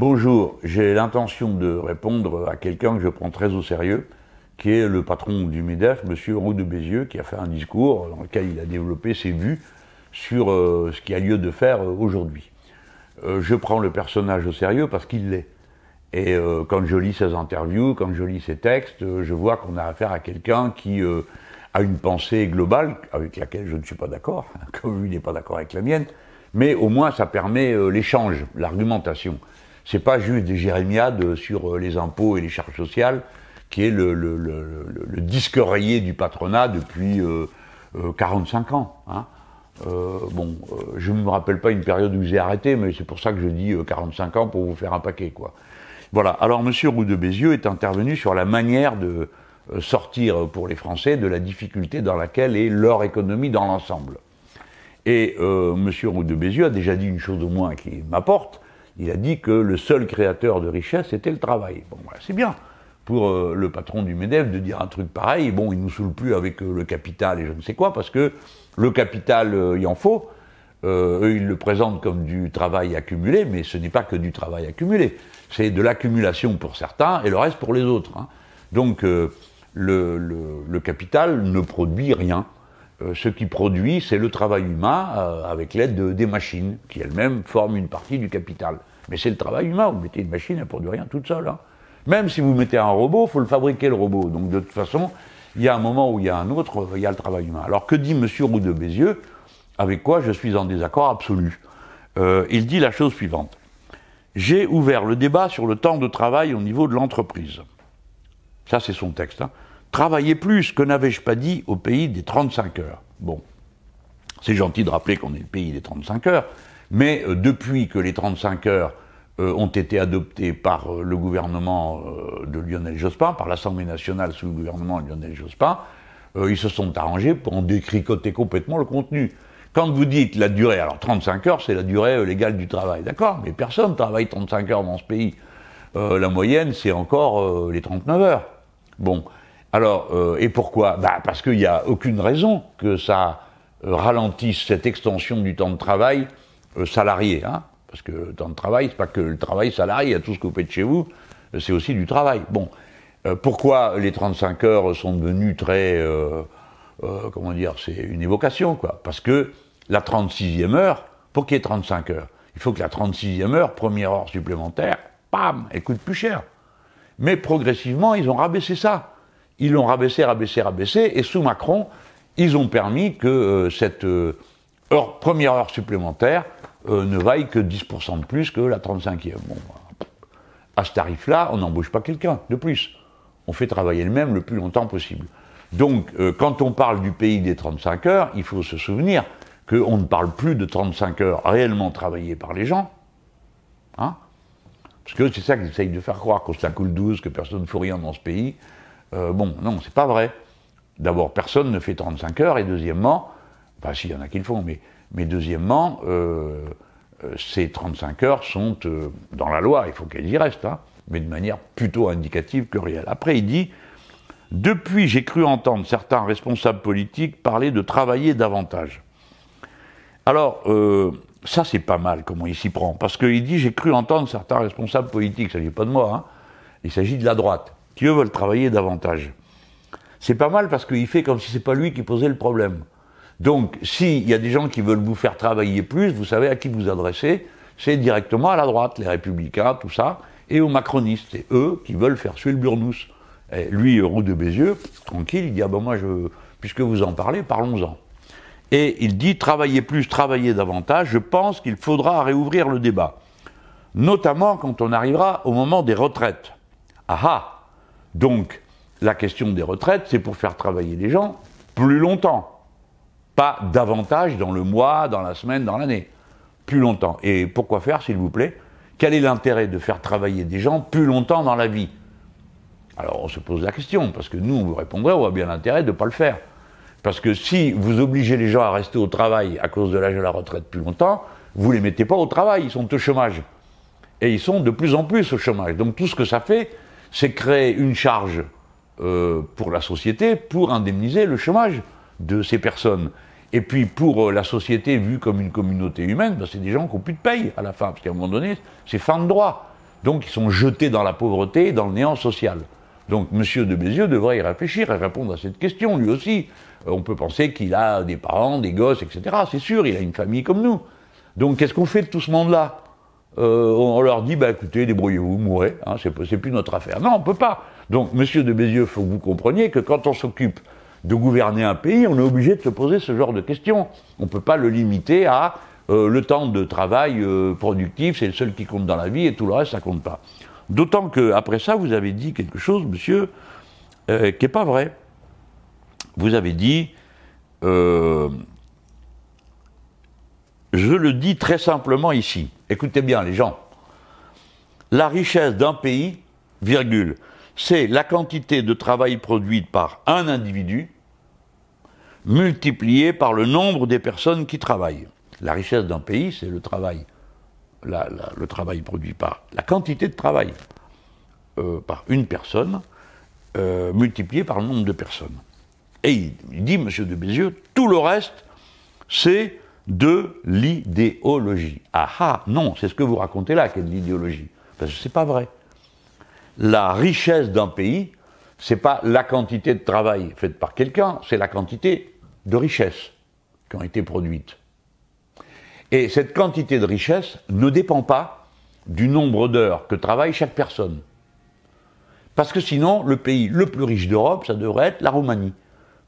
Bonjour, j'ai l'intention de répondre à quelqu'un que je prends très au sérieux, qui est le patron du MEDEF, M. Roux de Bézieux, qui a fait un discours dans lequel il a développé ses vues sur euh, ce qui a lieu de faire euh, aujourd'hui. Euh, je prends le personnage au sérieux parce qu'il l'est. Et quand je lis ses interviews, quand je lis ses textes, je vois qu'on a affaire à quelqu'un qui a une pensée globale avec laquelle je ne suis pas d'accord, comme lui n'est pas d'accord avec la mienne, mais au moins ça permet l'échange, l'argumentation. C'est pas juste des jérémiades sur euh, les impôts et les charges sociales, qui est le, disque rayé du patronat depuis 45 euh, euh, ans. Hein. bon, je ne me rappelle pas une période où j'ai arrêté, mais c'est pour ça que je dis 45 ans pour vous faire un paquet, quoi. Voilà. Alors, Monsieur Roux de Bézieux est intervenu sur la manière de sortir pour les Français de la difficulté dans laquelle est leur économie dans l'ensemble. Et M. Monsieur Roux de Bézieux a déjà dit une chose au moins qui m'apporte, il a dit que le seul créateur de richesse était le travail. Bon, voilà, c'est bien pour euh, le patron du MEDEF de dire un truc pareil. Bon, il nous saoule plus avec euh, le capital et je ne sais quoi, parce que le capital, euh, il en faut. eux, ils le présentent comme du travail accumulé, mais ce n'est pas que du travail accumulé. C'est de l'accumulation pour certains et le reste pour les autres. Hein. Donc, le, capital ne produit rien. Euh, ce qui produit, c'est le travail humain euh, avec l'aide des machines, qui elles-mêmes forment une partie du capital. Mais c'est le travail humain, vous mettez une machine, elle ne produit rien toute seule. Hein. Même si vous mettez un robot, il faut le fabriquer le robot. Donc de toute façon, il y a un moment où il y a un autre, euh, il y a le travail humain. Alors que dit M. Roux de Bézieux, avec quoi je suis en désaccord absolu Il dit la chose suivante. J'ai ouvert le débat sur le temps de travail au niveau de l'entreprise. Ça, c'est son texte. Hein travailler plus, que n'avais-je pas dit, au pays des 35 heures. Bon, c'est gentil de rappeler qu'on est le pays des 35 heures, mais euh, depuis que les 35 heures euh, ont été adoptées par euh, le gouvernement de Lionel Jospin, par l'Assemblée nationale sous le gouvernement de Lionel Jospin, ils se sont arrangés pour en décricoter complètement le contenu. Quand vous dites la durée, alors 35 heures, c'est la durée légale du travail, d'accord Mais personne travaille 35 heures dans ce pays. la moyenne, c'est encore les 39 heures. Bon, alors, euh, et pourquoi bah Parce qu'il n'y a aucune raison que ça euh, ralentisse cette extension du temps de travail euh, salarié. Hein parce que le temps de travail, c'est pas que le travail salarié, il y a tout ce que vous faites chez vous, c'est aussi du travail. Bon, pourquoi les 35 heures sont devenues très... comment dire, c'est une évocation, quoi. Parce que la 36e heure, pour qu'il y ait 35 heures, il faut que la 36e heure, première heure supplémentaire, pam, elle coûte plus cher. Mais progressivement, ils ont rabaissé ça. Ils l'ont rabaissé, rabaissé, rabaissé, et sous Macron, ils ont permis que euh, cette euh, heure, première heure supplémentaire euh, ne vaille que 10% de plus que la 35e. Bon, bah, à ce tarif-là, on n'embauche pas quelqu'un de plus. On fait travailler le même le plus longtemps possible. Donc, quand on parle du pays des 35 heures, il faut se souvenir qu'on ne parle plus de 35 heures réellement travaillées par les gens. Hein, parce que c'est ça qu'ils essayent de faire croire, qu'on se coule 12, que personne ne fout rien dans ce pays. Euh, bon, non, c'est pas vrai. D'abord, personne ne fait 35 heures, et deuxièmement, enfin, s'il y en a qui le font, mais, deuxièmement, euh, euh, ces 35 heures sont dans la loi, il faut qu'elles y restent, hein, mais de manière plutôt indicative que réelle. Après, il dit Depuis, j'ai cru entendre certains responsables politiques parler de travailler davantage. Alors, ça, c'est pas mal comment il s'y prend, parce qu'il dit J'ai cru entendre certains responsables politiques, il ne s'agit pas de moi, hein, il s'agit de la droite qui eux veulent travailler davantage. C'est pas mal parce qu'il fait comme si c'est pas lui qui posait le problème. Donc, s'il y a des gens qui veulent vous faire travailler plus, vous savez à qui vous adresser, c'est directement à la droite, les républicains, tout ça, et aux macronistes, et eux qui veulent faire suer le burnous. lui, Roux de Bézieux, tranquille, il dit, ah ben moi, je, puisque vous en parlez, parlons-en. Et il dit, travaillez plus, travaillez davantage, je pense qu'il faudra réouvrir le débat. Notamment quand on arrivera au moment des retraites. aha ah donc, la question des retraites, c'est pour faire travailler les gens plus longtemps. Pas davantage dans le mois, dans la semaine, dans l'année. Plus longtemps. Et pourquoi faire, s'il vous plaît Quel est l'intérêt de faire travailler des gens plus longtemps dans la vie Alors, on se pose la question, parce que nous, on vous répondrait, on a bien l'intérêt de ne pas le faire. Parce que si vous obligez les gens à rester au travail à cause de l'âge de la retraite plus longtemps, vous ne les mettez pas au travail, ils sont au chômage. Et ils sont de plus en plus au chômage. Donc tout ce que ça fait, c'est créer une charge euh, pour la société pour indemniser le chômage de ces personnes. Et puis pour euh, la société vue comme une communauté humaine, ben, c'est des gens qui n'ont plus de paye à la fin, parce qu'à un moment donné, c'est fin de droit. Donc ils sont jetés dans la pauvreté, dans le néant social. Donc monsieur de Bézieux devrait y réfléchir et répondre à cette question, lui aussi. Euh, on peut penser qu'il a des parents, des gosses, etc. C'est sûr, il a une famille comme nous. Donc qu'est-ce qu'on fait de tout ce monde-là euh, on leur dit, bah écoutez, débrouillez-vous, mourrez, hein, c'est, plus notre affaire. Non, on ne peut pas. Donc, monsieur de Bézieux, faut que vous compreniez que quand on s'occupe de gouverner un pays, on est obligé de se poser ce genre de questions. On ne peut pas le limiter à euh, le temps de travail euh, productif, c'est le seul qui compte dans la vie, et tout le reste, ça compte pas. D'autant que, après ça, vous avez dit quelque chose, monsieur, qui n'est pas vrai. Vous avez dit, je le dis très simplement ici. Écoutez bien les gens. La richesse d'un pays, virgule, c'est la quantité de travail produite par un individu multipliée par le nombre des personnes qui travaillent. La richesse d'un pays, c'est le travail. le travail produit par la quantité de travail euh, par une personne euh, multipliée par le nombre de personnes. Et il, dit, M. de Bézieux, tout le reste, c'est de l'idéologie. Ah ah, non, c'est ce que vous racontez là est de l'idéologie. Parce que n'est pas vrai. La richesse d'un pays, ce n'est pas la quantité de travail faite par quelqu'un, c'est la quantité de richesses qui ont été produites. Et cette quantité de richesse ne dépend pas du nombre d'heures que travaille chaque personne. Parce que sinon, le pays le plus riche d'Europe, ça devrait être la Roumanie.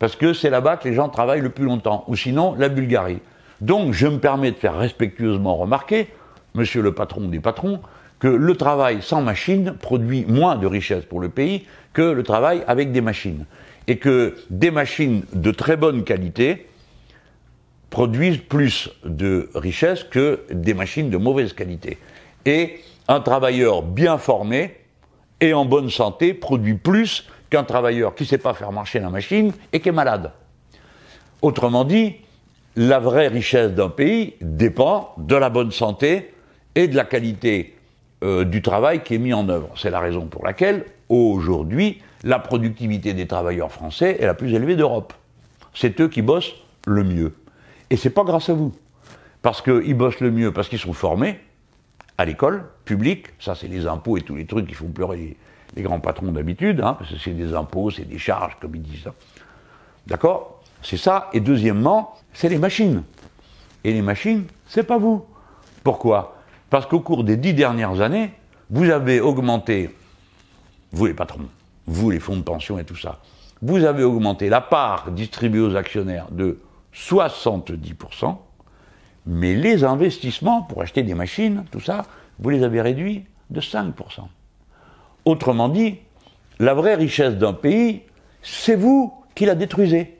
Parce que c'est là-bas que les gens travaillent le plus longtemps. Ou sinon, la Bulgarie. Donc je me permets de faire respectueusement remarquer, monsieur le patron des patrons, que le travail sans machine produit moins de richesse pour le pays que le travail avec des machines. Et que des machines de très bonne qualité produisent plus de richesse que des machines de mauvaise qualité. Et un travailleur bien formé et en bonne santé produit plus qu'un travailleur qui ne sait pas faire marcher la machine et qui est malade. Autrement dit, la vraie richesse d'un pays dépend de la bonne santé et de la qualité euh, du travail qui est mis en œuvre. C'est la raison pour laquelle, aujourd'hui, la productivité des travailleurs français est la plus élevée d'Europe. C'est eux qui bossent le mieux. Et ce n'est pas grâce à vous. Parce qu'ils bossent le mieux, parce qu'ils sont formés à l'école publique. Ça, c'est les impôts et tous les trucs qui font pleurer les, grands patrons d'habitude, hein, parce que c'est des impôts, c'est des charges, comme ils disent. D'accord c'est ça. Et deuxièmement, c'est les machines. Et les machines, c'est pas vous. Pourquoi Parce qu'au cours des dix dernières années, vous avez augmenté, vous les patrons, vous les fonds de pension et tout ça, vous avez augmenté la part distribuée aux actionnaires de 70%, mais les investissements pour acheter des machines, tout ça, vous les avez réduits de 5%. Autrement dit, la vraie richesse d'un pays, c'est vous qui la détruisez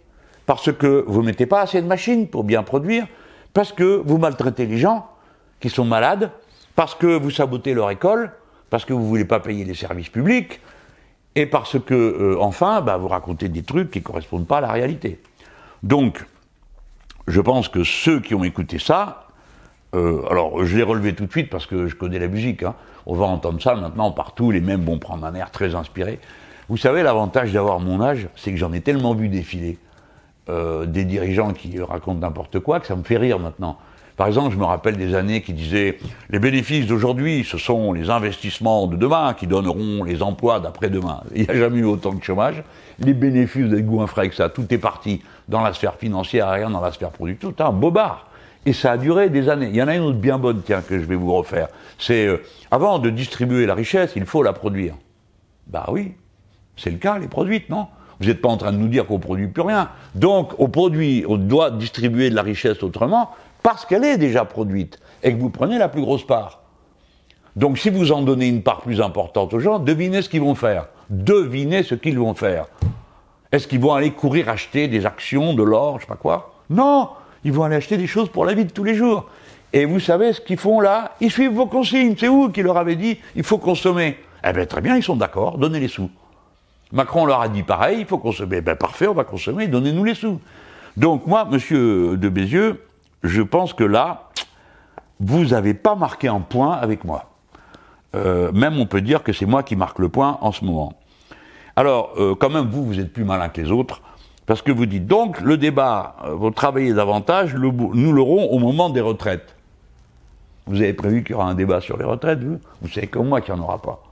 parce que vous mettez pas assez de machines pour bien produire, parce que vous maltraitez les gens qui sont malades, parce que vous sabotez leur école, parce que vous ne voulez pas payer les services publics, et parce que, euh, enfin, bah, vous racontez des trucs qui ne correspondent pas à la réalité. Donc, je pense que ceux qui ont écouté ça, euh, alors je l'ai relevé tout de suite parce que je connais la musique, hein. on va entendre ça maintenant partout, les mêmes vont prendre un air très inspiré. Vous savez, l'avantage d'avoir mon âge, c'est que j'en ai tellement vu défiler euh, des dirigeants qui racontent n'importe quoi, que ça me fait rire maintenant. Par exemple, je me rappelle des années qui disaient les bénéfices d'aujourd'hui, ce sont les investissements de demain qui donneront les emplois d'après-demain. Il n'y a jamais eu autant de chômage. Les bénéfices des goûts frais que ça, tout est parti dans la sphère financière, rien dans la sphère produite, Tout un bobard. Et ça a duré des années. Il y en a une autre bien bonne, tiens, que je vais vous refaire. C'est euh, avant de distribuer la richesse, il faut la produire. Bah oui, c'est le cas, les produites, non vous n'êtes pas en train de nous dire qu'on produit plus rien. Donc, on produit, on doit distribuer de la richesse autrement parce qu'elle est déjà produite et que vous prenez la plus grosse part. Donc, si vous en donnez une part plus importante aux gens, devinez ce qu'ils vont faire. Devinez ce qu'ils vont faire. Est-ce qu'ils vont aller courir acheter des actions, de l'or, je sais pas quoi Non, ils vont aller acheter des choses pour la vie de tous les jours. Et vous savez ce qu'ils font là Ils suivent vos consignes. C'est vous qui leur avez dit il faut consommer. Eh bien, très bien, ils sont d'accord, donnez les sous. Macron leur a dit pareil, il faut consommer. Ben parfait, on va consommer, donnez-nous les sous. Donc moi, monsieur de Bézieux, je pense que là, vous n'avez pas marqué un point avec moi. Euh, même on peut dire que c'est moi qui marque le point en ce moment. Alors, euh, quand même, vous, vous êtes plus malin que les autres, parce que vous dites donc, le débat, euh, vous travaillez davantage, nous l'aurons au moment des retraites. Vous avez prévu qu'il y aura un débat sur les retraites, vous savez comme moi qu'il n'y en aura pas.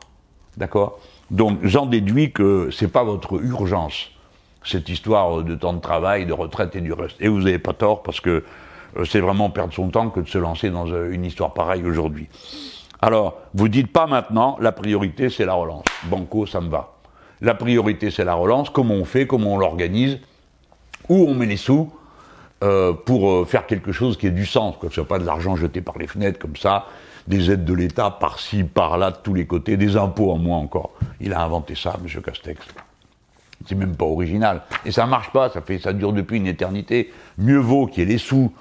D'accord donc j'en déduis que c'est pas votre urgence, cette histoire de temps de travail, de retraite et du reste. Et vous n'avez pas tort, parce que euh, c'est vraiment perdre son temps que de se lancer dans euh, une histoire pareille aujourd'hui. Alors, vous dites pas maintenant, la priorité c'est la relance. Banco, ça me va. La priorité c'est la relance, comment on fait, comment on l'organise, où on met les sous euh, pour faire quelque chose qui ait du sens, que ce soit pas de l'argent jeté par les fenêtres comme ça, des aides de l'État par-ci, par-là, de tous les côtés, des impôts en moins encore. Il a inventé ça, M. Castex. C'est même pas original. Et ça marche pas, ça, fait, ça dure depuis une éternité. Mieux vaut qu'il y ait les sous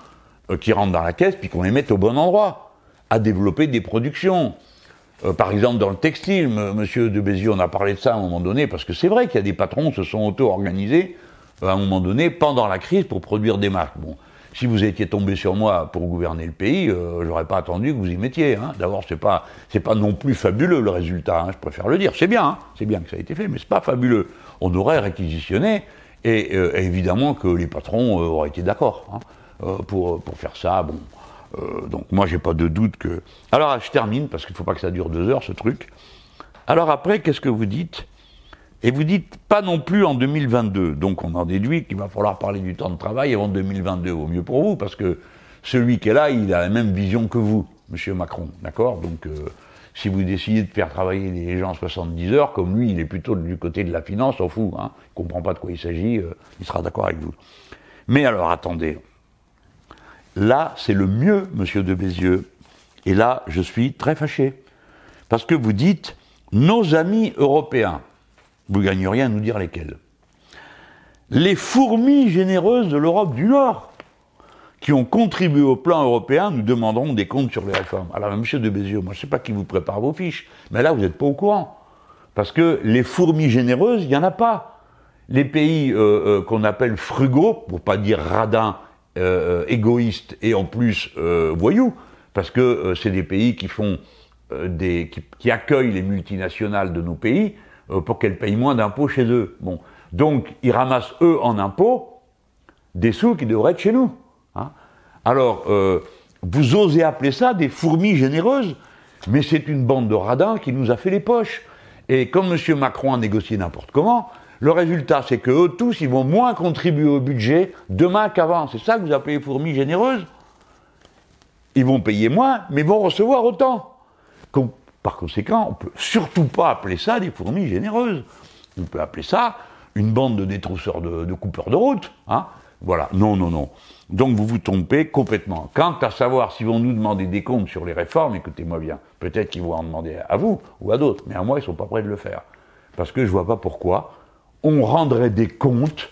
euh, qui rentrent dans la caisse, puis qu'on les mette au bon endroit, à développer des productions. Euh, par exemple, dans le textile, monsieur de Béziers, on a parlé de ça à un moment donné, parce que c'est vrai qu'il y a des patrons qui se sont auto-organisés euh, à un moment donné pendant la crise pour produire des marques. Bon, si vous étiez tombé sur moi pour gouverner le pays, je euh, j'aurais pas attendu que vous y mettiez. Hein. D'abord, c'est pas c'est pas non plus fabuleux le résultat. Hein, je préfère le dire. C'est bien, hein. c'est bien que ça a été fait, mais c'est pas fabuleux. On aurait réquisitionné et euh, évidemment que les patrons euh, auraient été d'accord pour pour faire ça. Bon, donc moi j'ai pas de doute que. Alors je termine parce qu'il faut pas que ça dure deux heures ce truc. Alors après, qu'est-ce que vous dites et vous dites pas non plus en 2022. Donc on en déduit qu'il va falloir parler du temps de travail avant 2022. Au mieux pour vous, parce que celui qui est là, il a la même vision que vous, Monsieur Macron. D'accord Donc euh, si vous décidez de faire travailler les gens 70 heures, comme lui, il est plutôt du côté de la finance, on fout. Hein il comprend pas de quoi il s'agit, euh, il sera d'accord avec vous. Mais alors attendez. Là, c'est le mieux, Monsieur de Bézieux. Et là, je suis très fâché. Parce que vous dites, nos amis européens, vous rien à nous dire lesquels. Les fourmis généreuses de l'Europe du Nord, qui ont contribué au plan européen, nous demanderont des comptes sur les réformes. Alors, monsieur de Bézieux, moi, je ne sais pas qui vous prépare vos fiches, mais là, vous n'êtes pas au courant. Parce que les fourmis généreuses, il n'y en a pas. Les pays euh, euh, qu'on appelle frugaux, pour pas dire radins, euh, égoïstes et en plus voyous, parce que c'est des pays qui font des, qui, accueillent les multinationales de nos pays, euh, pour qu'elles payent moins d'impôts chez eux. Bon. Donc, ils ramassent, eux, en impôts, des sous qui devraient être chez nous. Hein. Alors, euh, vous osez appeler ça des fourmis généreuses, mais c'est une bande de radins qui nous a fait les poches. Et comme M. Macron a négocié n'importe comment, le résultat, c'est que eux tous, ils vont moins contribuer au budget demain qu'avant. C'est ça que vous appelez fourmis généreuses Ils vont payer moins, mais vont recevoir autant. Par conséquent, on ne peut surtout pas appeler ça des fourmis généreuses. On peut appeler ça une bande de détrousseurs de, coupeurs de route. Hein voilà, non, non, non. Donc vous vous trompez complètement. Quant à savoir s'ils vont nous demander des comptes sur les réformes, écoutez-moi bien, peut-être qu'ils vont en demander à vous ou à d'autres, mais à moi, ils ne sont pas prêts de le faire. Parce que je ne vois pas pourquoi on rendrait des comptes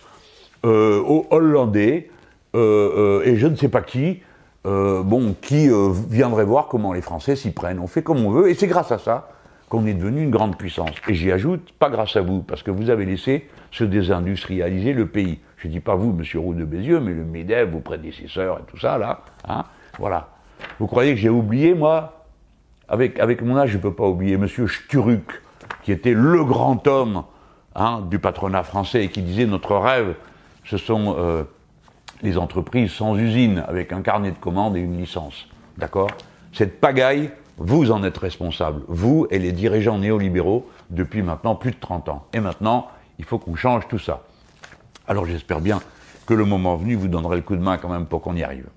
euh, aux Hollandais euh, euh, et je ne sais pas qui euh, bon, qui euh, viendrait voir comment les Français s'y prennent. On fait comme on veut, et c'est grâce à ça qu'on est devenu une grande puissance. Et j'y ajoute, pas grâce à vous, parce que vous avez laissé se désindustrialiser le pays. Je ne dis pas vous, monsieur Roux de Bézieux, mais le MEDEF, vos prédécesseurs et tout ça, là. Hein, voilà. Vous croyez que j'ai oublié, moi avec, avec mon âge, je ne peux pas oublier monsieur Sturuc, qui était le grand homme hein, du patronat français et qui disait notre rêve, ce sont. Euh, les entreprises sans usine, avec un carnet de commandes et une licence. D'accord Cette pagaille, vous en êtes responsable, vous et les dirigeants néolibéraux, depuis maintenant plus de 30 ans. Et maintenant, il faut qu'on change tout ça. Alors j'espère bien que le moment venu vous donnerez le coup de main quand même pour qu'on y arrive.